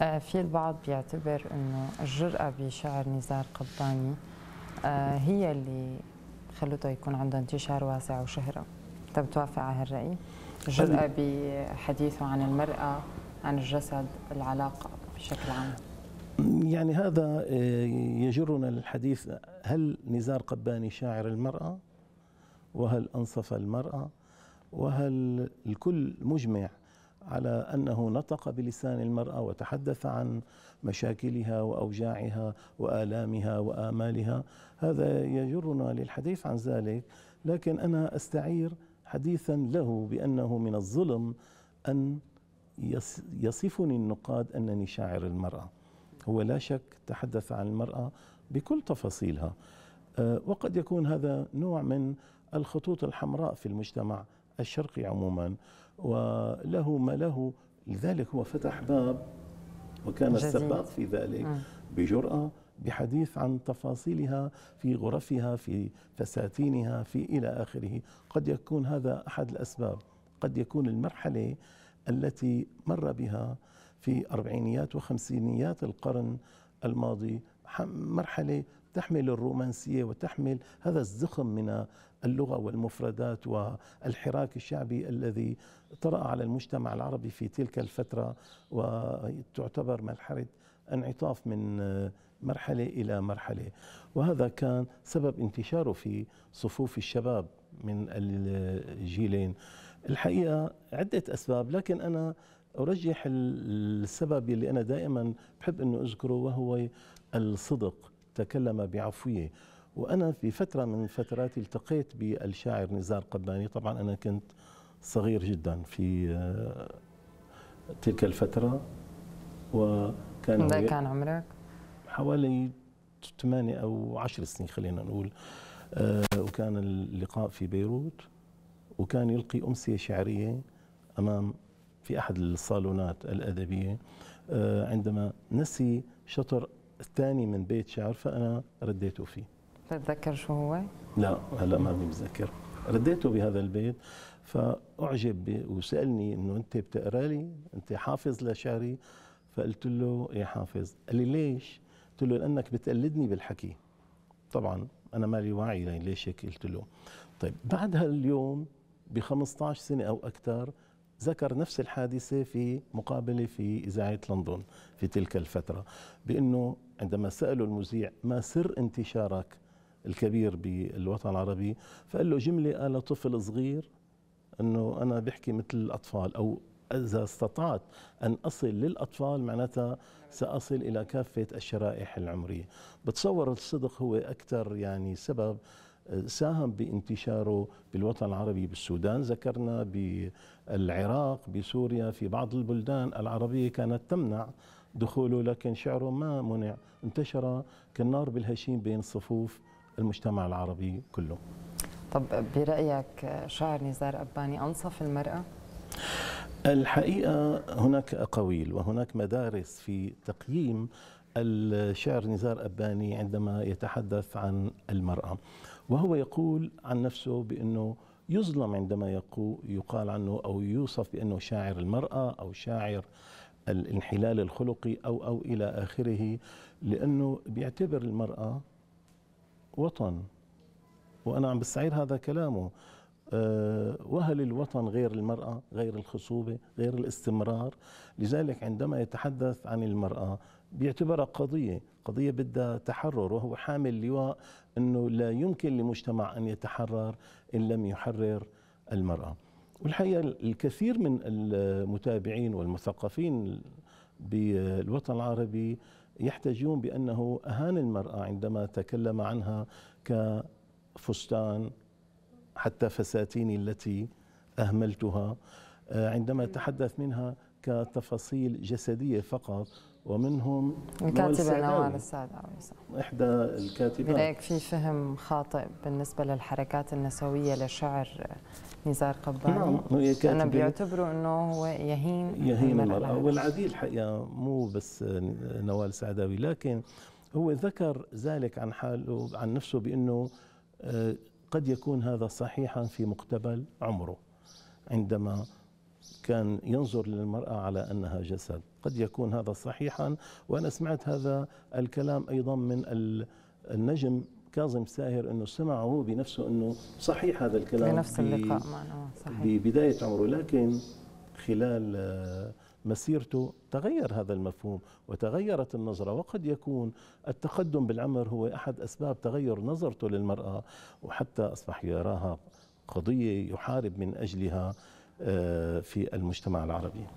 في البعض بيعتبر انه الجرأة بشعر نزار قباني آه، هي اللي خلته يكون عنده انتشار واسع وشهرة انت بتوافق على هالرأي؟ الجرأة بحديثه عن المرأة عن الجسد العلاقة بشكل عام يعني هذا آه، يجرنا للحديث هل نزار قباني شاعر المرأة وهل أنصف المرأة وهل الكل مجمع على انه نطق بلسان المراه وتحدث عن مشاكلها واوجاعها والامها وامالها هذا يجرنا للحديث عن ذلك لكن انا استعير حديثا له بانه من الظلم ان يصفني النقاد انني شاعر المراه هو لا شك تحدث عن المراه بكل تفاصيلها أه، وقد يكون هذا نوع من الخطوط الحمراء في المجتمع الشرقي عموما وله ما له لذلك هو فتح باب وكان السباق في ذلك نعم. بجرأة بحديث عن تفاصيلها في غرفها في فساتينها في إلى آخره قد يكون هذا أحد الأسباب قد يكون المرحلة التي مر بها في أربعينيات وخمسينيات القرن الماضي مرحلة تحمل الرومانسية وتحمل هذا الزخم من اللغة والمفردات والحراك الشعبي الذي طرأ على المجتمع العربي في تلك الفترة وتعتبر مرحلة انعطاف من مرحلة إلى مرحلة وهذا كان سبب انتشاره في صفوف الشباب من الجيلين الحقيقة عدة أسباب لكن أنا أرجح السبب اللي أنا دائما بحب أنه أذكره وهو الصدق تكلم بعفوية وأنا في فترة من فترات التقيت بالشاعر نزار قباني طبعا أنا كنت صغير جدا في آه، تلك الفترة وكان ده كان عمرك؟ حوالي 8 أو 10 سنين خلينا نقول آه، وكان اللقاء في بيروت وكان يلقي أمسية شعرية أمام في أحد الصالونات الأدبية آه، عندما نسي شطر الثاني من بيت شعر فانا رديته فيه تتذكر شو هو؟ لا هلا ما متذكر رديته بهذا البيت فاعجب بي وسالني انه انت بتقرا لي انت حافظ لشعري فقلت له يا إيه حافظ قال لي ليش؟ قلت له لانك بتقلدني بالحكي طبعا انا مالي واعي ليش هيك قلت له طيب بعد هاليوم ب 15 سنه او اكثر ذكر نفس الحادثة في مقابلة في إذاعة لندن في تلك الفترة بأنه عندما سألوا المذيع ما سر انتشارك الكبير بالوطن العربي فقال له جملة قالها طفل صغير أنه أنا بحكي مثل الأطفال أو إذا استطعت أن أصل للأطفال معناتها سأصل إلى كافة الشرائح العمرية بتصور الصدق هو أكثر يعني سبب ساهم بانتشاره بالوطن العربي بالسودان ذكرنا بالعراق بسوريا في بعض البلدان العربية كانت تمنع دخوله لكن شعره ما منع انتشر كالنار بالهشيم بين صفوف المجتمع العربي كله طب برأيك شاعر نزار أباني أنصف المرأة؟ الحقيقة هناك أقاويل وهناك مدارس في تقييم الشاعر نزار أباني عندما يتحدث عن المرأة وهو يقول عن نفسه بأنه يظلم عندما يقال عنه أو يوصف بأنه شاعر المرأة أو شاعر الانحلال الخلقي أو أو إلى آخره لأنه بيعتبر المرأة وطن وأنا عم بستعير هذا كلامه آه، وهل الوطن غير المرأة غير الخصوبة غير الاستمرار لذلك عندما يتحدث عن المرأة بيعتبرها قضية قضية بدها تحرر وهو حامل لواء أنه لا يمكن لمجتمع أن يتحرر إن لم يحرر المرأة والحقيقة الكثير من المتابعين والمثقفين بالوطن العربي يحتجون بأنه أهان المرأة عندما تكلم عنها كفستان حتى فساتيني التي أهملتها آه، عندما تحدث منها كتفاصيل جسدية فقط ومنهم الكاتبة نوال السعداوي إحدى الكاتبات برأيك في فهم خاطئ بالنسبة للحركات النسوية لشعر نزار قباني نعم هي أنا بيعتبروا أنه هو يهين يهين المرأة والعديد الحقيقة مو بس نوال السعداوي لكن هو ذكر ذلك عن حاله عن نفسه بأنه آه، قد يكون هذا صحيحا في مقتبل عمره عندما كان ينظر للمرأة على أنها جسد قد يكون هذا صحيحا وأنا سمعت هذا الكلام أيضا من النجم كاظم ساهر أنه سمع هو بنفسه أنه صحيح هذا الكلام نفس اللقاء معنا صحيح ببداية عمره لكن خلال مسيرته تغير هذا المفهوم وتغيرت النظرة وقد يكون التقدم بالعمر هو أحد أسباب تغير نظرته للمرأة وحتى أصبح يراها قضية يحارب من أجلها آه، في المجتمع العربي